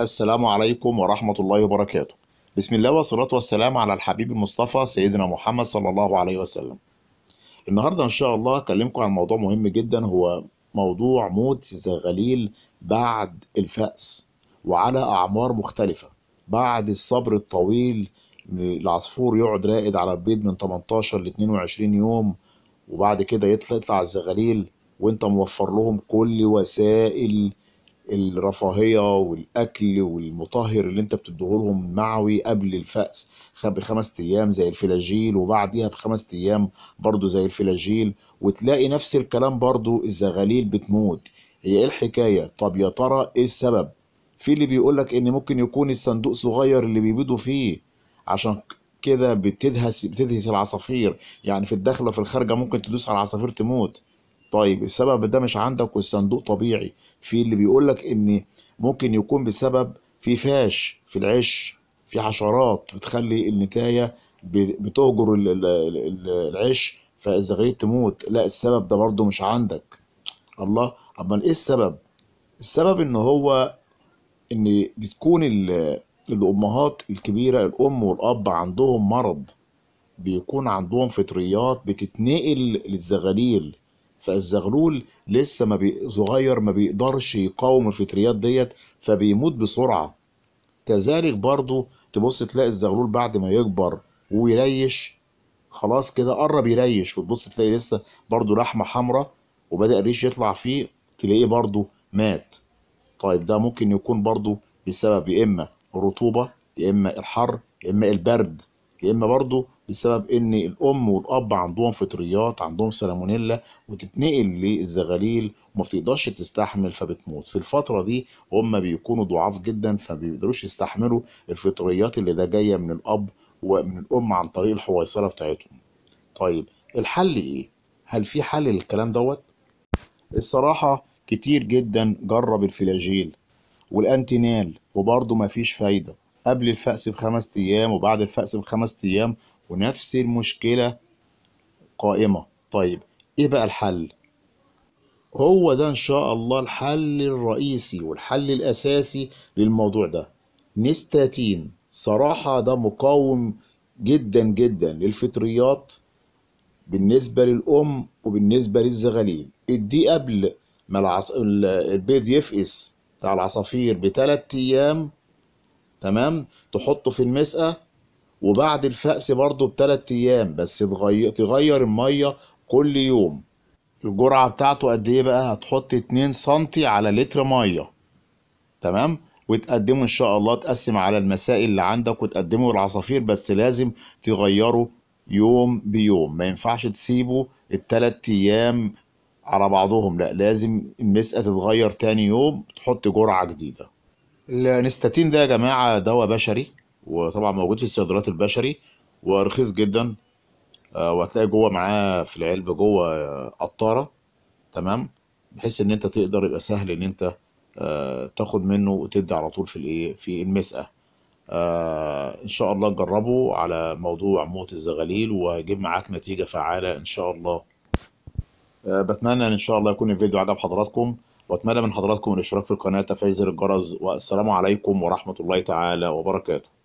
السلام عليكم ورحمة الله وبركاته بسم الله والصلاة والسلام على الحبيب المصطفى سيدنا محمد صلى الله عليه وسلم النهاردة إن شاء الله أكلمكم عن موضوع مهم جدا هو موضوع موت الزغاليل بعد الفأس وعلى أعمار مختلفة بعد الصبر الطويل العصفور يقعد راقد على البيض من 18 ل 22 يوم وبعد كده يطلع, يطلع الزغاليل وانت موفر لهم كل وسائل الرفاهيه والاكل والمطهر اللي انت بتديهولهم معوي قبل الفأس بخمس ايام زي الفلاجيل وبعديها بخمس ايام برضو زي الفلاجيل وتلاقي نفس الكلام برضو الزغاليل بتموت هي ايه الحكايه طب يا ترى ايه السبب في اللي بيقول لك ان ممكن يكون الصندوق صغير اللي بيبيضوا فيه عشان كده بتدهس بتدهس العصافير يعني في الداخله في الخارجه ممكن تدوس على العصافير تموت طيب السبب ده مش عندك والصندوق طبيعي في اللي بيقول لك ان ممكن يكون بسبب في فاش في العش في حشرات بتخلي النتايه بتهجر العش فالزغاريد تموت لا السبب ده برضو مش عندك الله امال ايه السبب السبب ان هو ان بتكون الامهات الكبيره الام والاب عندهم مرض بيكون عندهم فطريات بتتنقل للزغاليل فالزغلول لسه ما بي... صغير ما بيقدرش يقاوم الفطريات ديت فبيموت بسرعه كذلك برضو تبص تلاقي الزغلول بعد ما يكبر ويريش خلاص كده قرب يريش وتبص تلاقي لسه برضو لحمه حمراء وبدا الريش يطلع فيه تلاقيه برضو مات طيب ده ممكن يكون برضو بسبب يا اما الرطوبه يا اما الحر يا اما البرد يا اما برضو بسبب ان الام والاب عندهم فطريات عندهم سالمونيلا وتتنقل للزغاليل وما بتقدرش تستحمل فبتموت في الفتره دي هم بيكونوا ضعاف جدا فبيقدروش يستحملوا الفطريات اللي ده جايه من الاب ومن الام عن طريق الحويصله بتاعتهم طيب الحل ايه هل في حل للكلام دوت الصراحه كتير جدا جرب الفلاجيل والانتينال وبرضه مفيش فايده قبل الفأس بخمس أيام وبعد الفأس بخمس أيام ونفس المشكلة قائمة طيب ايه بقى الحل هو ده ان شاء الله الحل الرئيسي والحل الاساسي للموضوع ده نستاتين صراحة ده مقاوم جدا جدا للفطريات بالنسبة للأم وبالنسبة للزغاليل ادي قبل ما العص... البيض يفقس بتاع العصافير بثلاث أيام تمام تحطه في المسقة وبعد الفأس برضه بثلاث أيام بس تغير, تغير المية كل يوم الجرعة بتاعته قد إيه بقى هتحط اتنين سنتي على لتر مية تمام وتقدمه إن شاء الله تقسم على المسائل اللي عندك وتقدمه للعصافير بس لازم تغيره يوم بيوم ما ينفعش تسيبه التلات أيام على بعضهم لا لازم المسقة تتغير تاني يوم تحط جرعة جديدة الانستاتين ده يا جماعة دواء بشري وطبعا موجود في الصيدليات البشري ورخيص جدا آه، وهتلاقي جوه معاه في العلبه جوه آه، قطاره تمام بحيث ان انت تقدر يبقى سهل ان انت آه، تاخد منه وتدي على طول في الايه في المسقه ان شاء الله تجربه على موضوع موت الزغاليل وهيجيب معاك نتيجه فعاله ان شاء الله بتمنى ان, إن شاء الله يكون الفيديو عجب حضراتكم واتمنى من حضراتكم الاشتراك في القناه تفعيل زر الجرس والسلام عليكم ورحمه الله تعالى وبركاته